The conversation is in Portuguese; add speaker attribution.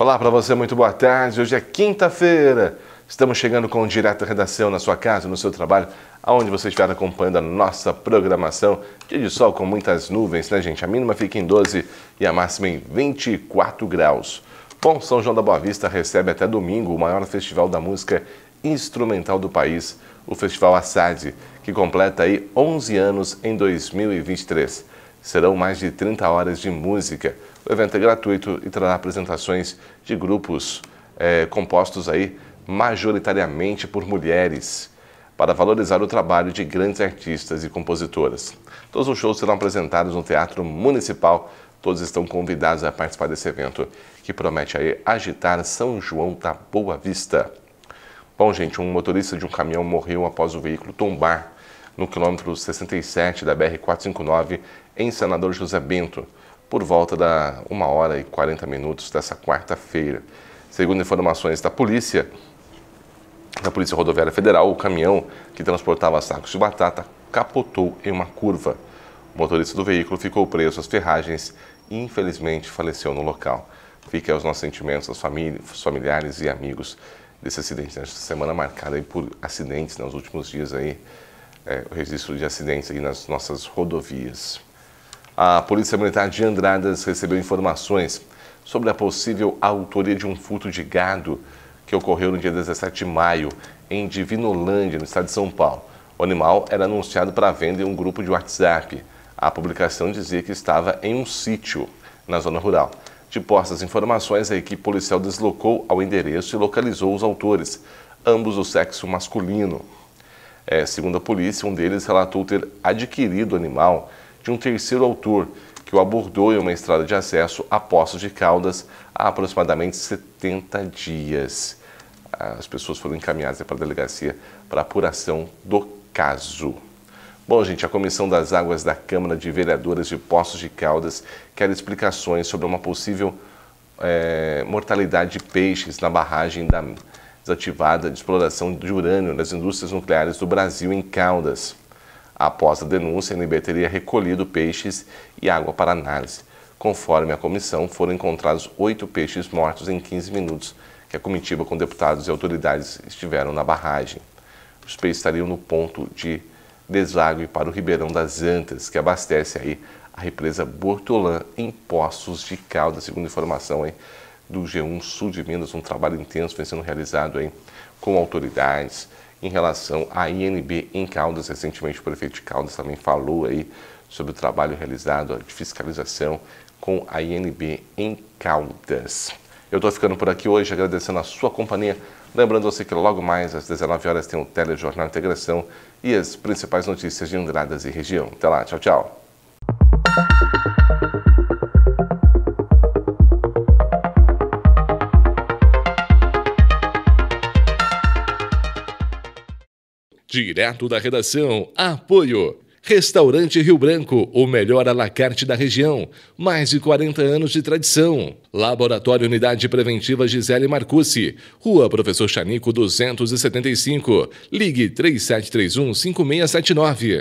Speaker 1: Olá para você, muito boa tarde. Hoje é quinta-feira. Estamos chegando com Direto Redação na sua casa, no seu trabalho, aonde você estiver acompanhando a nossa programação. Dia de sol com muitas nuvens, né, gente? A mínima fica em 12 e a máxima em 24 graus. Bom, São João da Boa Vista recebe até domingo o maior festival da música instrumental do país, o Festival Assad, que completa aí 11 anos em 2023. Serão mais de 30 horas de música. O evento é gratuito e trará apresentações de grupos é, compostos aí majoritariamente por mulheres para valorizar o trabalho de grandes artistas e compositoras. Todos os shows serão apresentados no Teatro Municipal. Todos estão convidados a participar desse evento que promete aí agitar São João da Boa Vista. Bom, gente, um motorista de um caminhão morreu após o veículo tombar no quilômetro 67 da BR-459, em Senador José Bento, por volta da 1 hora e 40 minutos dessa quarta-feira. Segundo informações da polícia, da Polícia Rodoviária Federal, o caminhão que transportava sacos de batata capotou em uma curva. O motorista do veículo ficou preso às ferragens e infelizmente faleceu no local. Fiquem aos nossos sentimentos, aos familiares e amigos desse acidente, nesta semana marcada por acidentes nos últimos dias aí é, o registro de acidentes aí nas nossas rodovias. A Polícia Militar de Andradas recebeu informações sobre a possível autoria de um furto de gado que ocorreu no dia 17 de maio em Divinolândia, no estado de São Paulo. O animal era anunciado para venda em um grupo de WhatsApp. A publicação dizia que estava em um sítio na zona rural. De postas informações, a equipe policial deslocou ao endereço e localizou os autores, ambos do sexo masculino. É, segundo a polícia, um deles relatou ter adquirido o animal de um terceiro autor que o abordou em uma estrada de acesso a Poços de Caldas há aproximadamente 70 dias. As pessoas foram encaminhadas para a delegacia para apuração do caso. Bom, gente, a Comissão das Águas da Câmara de Vereadores de Poços de Caldas quer explicações sobre uma possível é, mortalidade de peixes na barragem da desativada de exploração de urânio nas indústrias nucleares do Brasil em Caldas. Após a denúncia, a NB teria recolhido peixes e água para análise. Conforme a comissão, foram encontrados oito peixes mortos em 15 minutos que a comitiva com deputados e autoridades estiveram na barragem. Os peixes estariam no ponto de deságue para o Ribeirão das Antas, que abastece aí a represa Bortolã em Poços de Caldas, segundo informação aí do G1 Sul de Minas, um trabalho intenso vem sendo realizado aí com autoridades em relação à INB em Caldas. Recentemente o prefeito de Caldas também falou aí sobre o trabalho realizado de fiscalização com a INB em Caldas. Eu estou ficando por aqui hoje, agradecendo a sua companhia. Lembrando você que logo mais às 19 horas tem o Telejornal Integração e as principais notícias de Andradas e região. Até lá, tchau, tchau. Direto da redação, apoio. Restaurante Rio Branco, o melhor alacarte da região. Mais de 40 anos de tradição. Laboratório Unidade Preventiva Gisele Marcucci. Rua Professor Chanico 275. Ligue 3731 5679.